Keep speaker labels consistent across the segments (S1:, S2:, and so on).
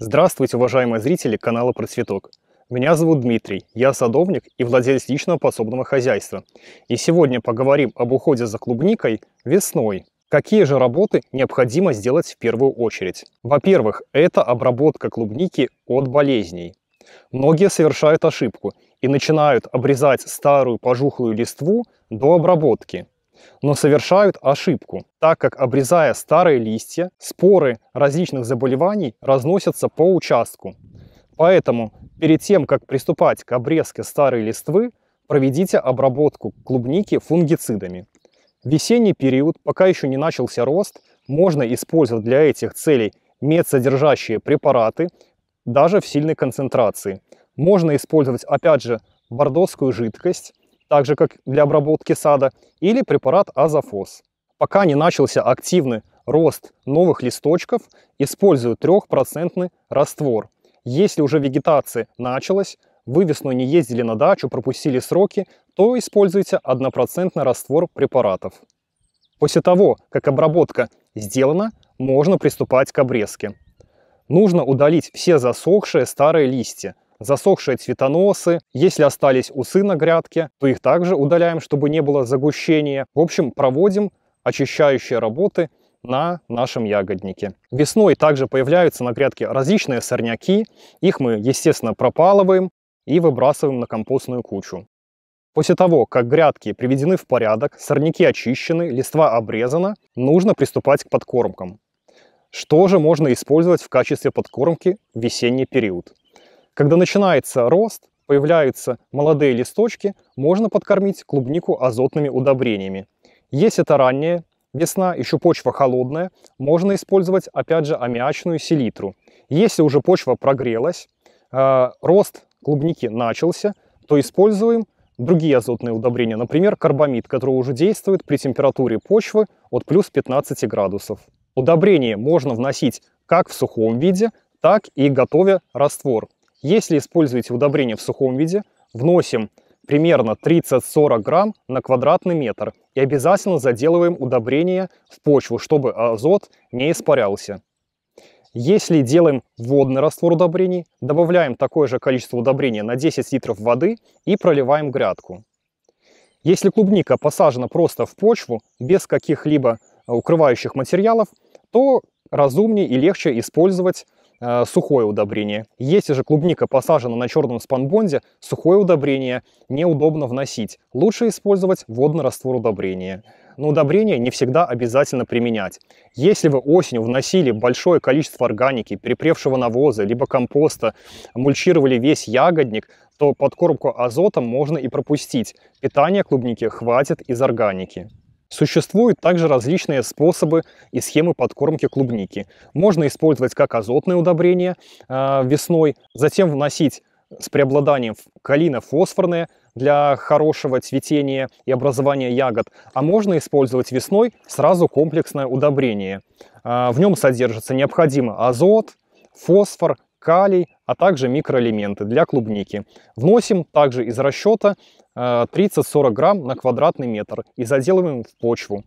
S1: Здравствуйте, уважаемые зрители канала Про Цветок. Меня зовут Дмитрий, я садовник и владелец личного подсобного хозяйства. И сегодня поговорим об уходе за клубникой весной. Какие же работы необходимо сделать в первую очередь? Во-первых, это обработка клубники от болезней. Многие совершают ошибку и начинают обрезать старую пожухлую листву до обработки но совершают ошибку, так как обрезая старые листья, споры различных заболеваний разносятся по участку. Поэтому перед тем, как приступать к обрезке старой листвы, проведите обработку клубники фунгицидами. весенний период, пока еще не начался рост, можно использовать для этих целей медсодержащие препараты, даже в сильной концентрации. Можно использовать, опять же, бордовскую жидкость, также как для обработки сада, или препарат азофос. Пока не начался активный рост новых листочков, использую 3% раствор. Если уже вегетация началась, вы весной не ездили на дачу, пропустили сроки, то используйте 1% раствор препаратов. После того, как обработка сделана, можно приступать к обрезке. Нужно удалить все засохшие старые листья, Засохшие цветоносы, если остались усы на грядке, то их также удаляем, чтобы не было загущения. В общем, проводим очищающие работы на нашем ягоднике. Весной также появляются на грядке различные сорняки. Их мы, естественно, пропалываем и выбрасываем на компостную кучу. После того, как грядки приведены в порядок, сорняки очищены, листва обрезана, нужно приступать к подкормкам. Что же можно использовать в качестве подкормки в весенний период? Когда начинается рост, появляются молодые листочки, можно подкормить клубнику азотными удобрениями. Если это ранняя весна, еще почва холодная, можно использовать опять же аммиачную селитру. Если уже почва прогрелась, э, рост клубники начался, то используем другие азотные удобрения, например, карбамид, который уже действует при температуре почвы от плюс 15 градусов. Удобрение можно вносить как в сухом виде, так и готовя раствор. Если используете удобрение в сухом виде, вносим примерно 30-40 грамм на квадратный метр и обязательно заделываем удобрение в почву, чтобы азот не испарялся. Если делаем водный раствор удобрений, добавляем такое же количество удобрения на 10 литров воды и проливаем грядку. Если клубника посажена просто в почву, без каких-либо укрывающих материалов, то разумнее и легче использовать Э, сухое удобрение. Если же клубника посажена на черном спанбонде, сухое удобрение неудобно вносить. Лучше использовать водный раствор удобрения но удобрения не всегда обязательно применять. Если вы осенью вносили большое количество органики, перепревшего навоза, либо компоста, мульчировали весь ягодник, то подкормку азотом можно и пропустить. Питания клубники хватит из органики. Существуют также различные способы и схемы подкормки клубники. Можно использовать как азотное удобрение а, весной, затем вносить с преобладанием калина фосфорные для хорошего цветения и образования ягод, а можно использовать весной сразу комплексное удобрение. А, в нем содержится необходимо азот, фосфор, калий, а также микроэлементы для клубники. Вносим также из расчета 30-40 э, грамм на квадратный метр и заделываем в почву.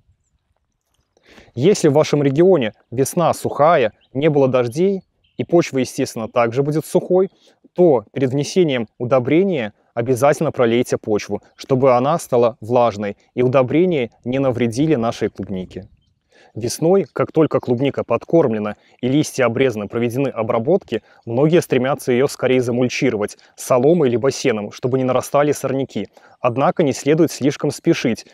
S1: Если в вашем регионе весна сухая, не было дождей и почва, естественно, также будет сухой, то перед внесением удобрения обязательно пролейте почву, чтобы она стала влажной и удобрения не навредили нашей клубнике. Весной, как только клубника подкормлена и листья обрезаны, проведены обработки, многие стремятся ее скорее замульчировать соломой либо сеном, чтобы не нарастали сорняки. Однако не следует слишком спешить,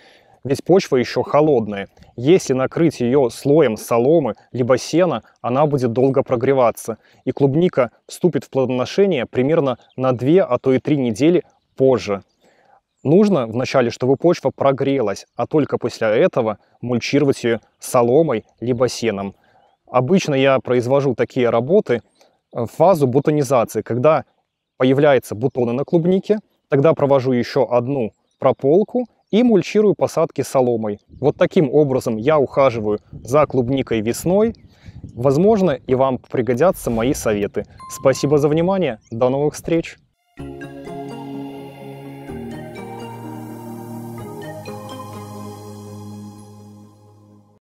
S1: ведь почва еще холодная. Если накрыть ее слоем соломы либо сена, она будет долго прогреваться, и клубника вступит в плодоношение примерно на 2, а то и 3 недели позже. Нужно вначале, чтобы почва прогрелась, а только после этого мульчировать ее соломой либо сеном. Обычно я произвожу такие работы э, в фазу бутонизации, когда появляются бутоны на клубнике, тогда провожу еще одну прополку и мульчирую посадки соломой. Вот таким образом я ухаживаю за клубникой весной. Возможно, и вам пригодятся мои советы. Спасибо за внимание, до новых встреч!